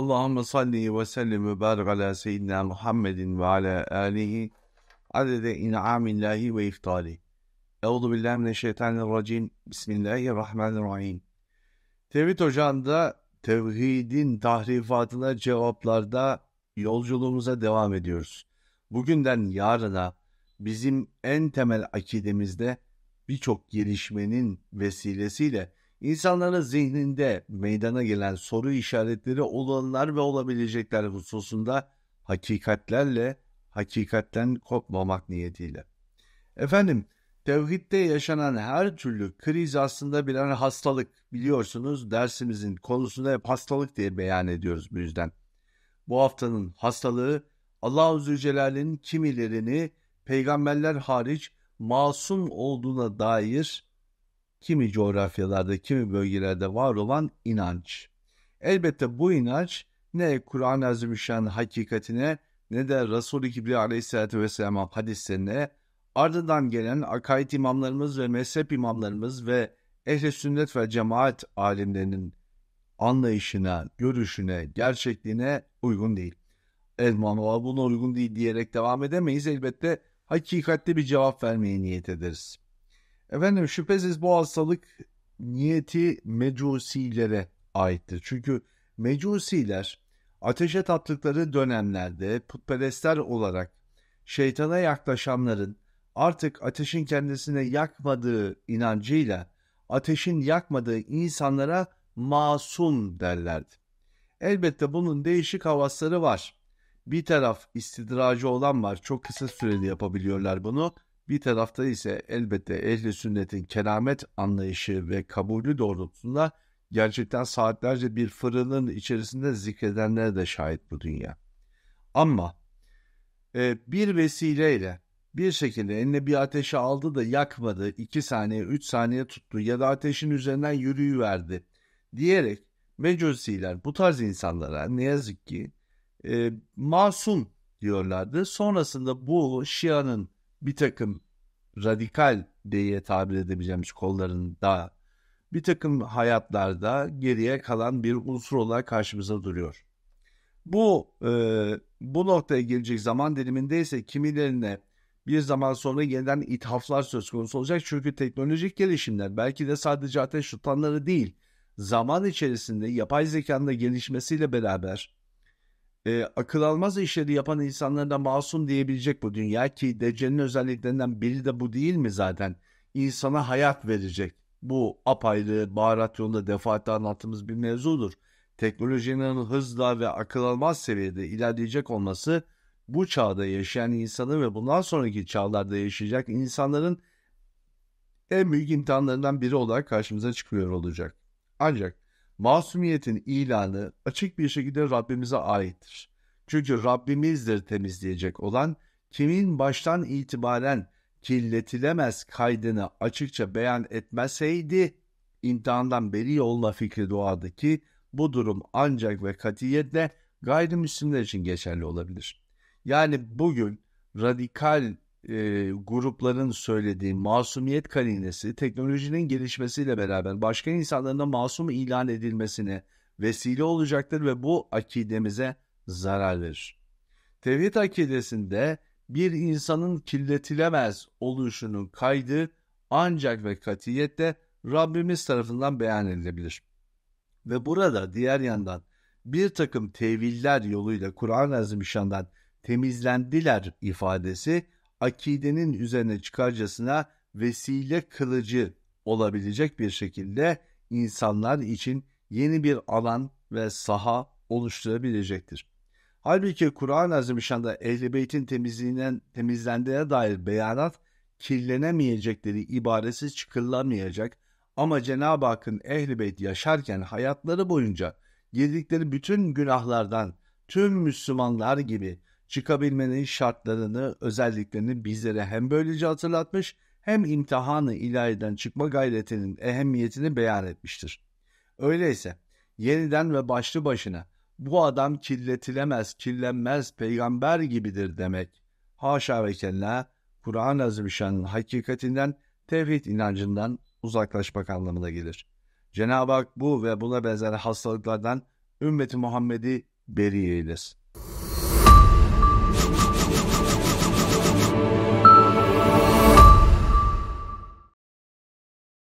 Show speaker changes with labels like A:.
A: Allahümme salli ve sellim ve barik ala seyyidina Muhammedin ve ala alihi adede in'amillahi ve iftali. Euzu billahi mineşşeytanirracim. Bismillahirrahmanirrahim. Tevhid Ocağı'nda tevhidin tahrifatına cevaplarda yolculuğumuza devam ediyoruz. Bugünden yarına bizim en temel akidemizde birçok gelişmenin vesilesiyle İnsanların zihninde meydana gelen soru işaretleri olanlar ve olabilecekler hususunda hakikatlerle hakikatten kopmamak niyetiyle. Efendim, tevhidde yaşanan her türlü kriz aslında birer hastalık. Biliyorsunuz dersimizin konusunda hep hastalık diye beyan ediyoruz bu yüzden. Bu haftanın hastalığı Allah-u Zülcelal'in kimilerini peygamberler hariç masum olduğuna dair kimi coğrafyalarda, kimi bölgelerde var olan inanç. Elbette bu inanç ne Kur'an-ı Azimüşşan'ın hakikatine ne de Resul-i Kibriya Aleyhisselatü Vesselam hadislerine ardından gelen akaid imamlarımız ve mezhep imamlarımız ve ehli sünnet ve cemaat alimlerinin anlayışına, görüşüne, gerçekliğine uygun değil. Elman o buna uygun değil diyerek devam edemeyiz. Elbette hakikatli bir cevap vermeye niyet ederiz. Efendim şüphesiz bu hastalık niyeti mecusilere aittir. Çünkü mecusiler ateşe tattıkları dönemlerde putperestler olarak şeytana yaklaşanların artık ateşin kendisine yakmadığı inancıyla ateşin yakmadığı insanlara masum derlerdi. Elbette bunun değişik havasları var. Bir taraf istidracı olan var. Çok kısa sürede yapabiliyorlar bunu. Bir tarafta ise elbette ehli sünnetin keramet anlayışı ve kabulü doğrultusunda gerçekten saatlerce bir fırının içerisinde zikredenlere de şahit bu dünya. Ama e, bir vesileyle bir şekilde eline bir ateşe aldı da yakmadı, iki saniye, üç saniye tuttu ya da ateşin üzerinden yürüyüverdi diyerek mecusiler bu tarz insanlara ne yazık ki e, masum diyorlardı. Sonrasında bu Şia'nın bir takım radikal diye tabir edebileceğimiz kollarında bir takım hayatlarda geriye kalan bir unsur olarak karşımıza duruyor. Bu e, bu noktaya gelecek zaman diliminde ise kimilerine bir zaman sonra yeniden ithaflar söz konusu olacak. Çünkü teknolojik gelişimler belki de sadece ateş tutanları değil, zaman içerisinde yapay zekanın da gelişmesiyle beraber e, akıl almaz işleri yapan insanlara masum diyebilecek bu dünya ki Deccal'in özelliklerinden biri de bu değil mi zaten? İnsana hayat verecek. Bu apayrı baharat yolunda defaatle anlattığımız bir mevzudur. Teknolojinin hızla ve akıl almaz seviyede ilerleyecek olması bu çağda yaşayan insanı ve bundan sonraki çağlarda yaşayacak insanların en büyük imtihanlarından biri olarak karşımıza çıkıyor olacak. Ancak Masumiyetin ilanı açık bir şekilde Rabbimize aittir. Çünkü Rabbimizdir temizleyecek olan kimin baştan itibaren kirletilemez kaydını açıkça beyan etmeseydi imtihandan beri olma fikri doğardı ki bu durum ancak ve katiyetle gayrimüslimler için geçerli olabilir. Yani bugün radikal e, grupların söylediği masumiyet kalinesi, teknolojinin gelişmesiyle beraber başka insanların da masum ilan edilmesine vesile olacaktır ve bu akidemize zarar verir. Tevhid akidesinde bir insanın kirletilemez oluşunun kaydı ancak ve katiyette Rabbimiz tarafından beyan edilebilir. Ve burada diğer yandan bir takım teviller yoluyla Kur'an-ı Azimüşşan'dan temizlendiler ifadesi akidenin üzerine çıkarcasına vesile kılıcı olabilecek bir şekilde insanlar için yeni bir alan ve saha oluşturabilecektir. Halbuki Kur'an-ı Azimüşşan'da Ehl-i Beyt'in temizliğinden temizlendiğine dair beyanat kirlenemeyecekleri ibaresi çıkılamayacak ama Cenab-ı Hakk'ın Ehl-i Beyt yaşarken hayatları boyunca girdikleri bütün günahlardan tüm Müslümanlar gibi çıkabilmenin şartlarını, özelliklerini bizlere hem böylece hatırlatmış hem imtihanı ilahiden çıkma gayretinin ehemmiyetini beyan etmiştir. Öyleyse yeniden ve başlı başına bu adam kirletilemez, kirlenmez, peygamber gibidir demek. Haşa ve kella Kur'an-ı Azimüşşan'ın hakikatinden, tevhid inancından uzaklaşmak anlamına gelir. Cenab-ı Hak bu ve buna benzer hastalıklardan ümmeti Muhammed'i beri eylesin.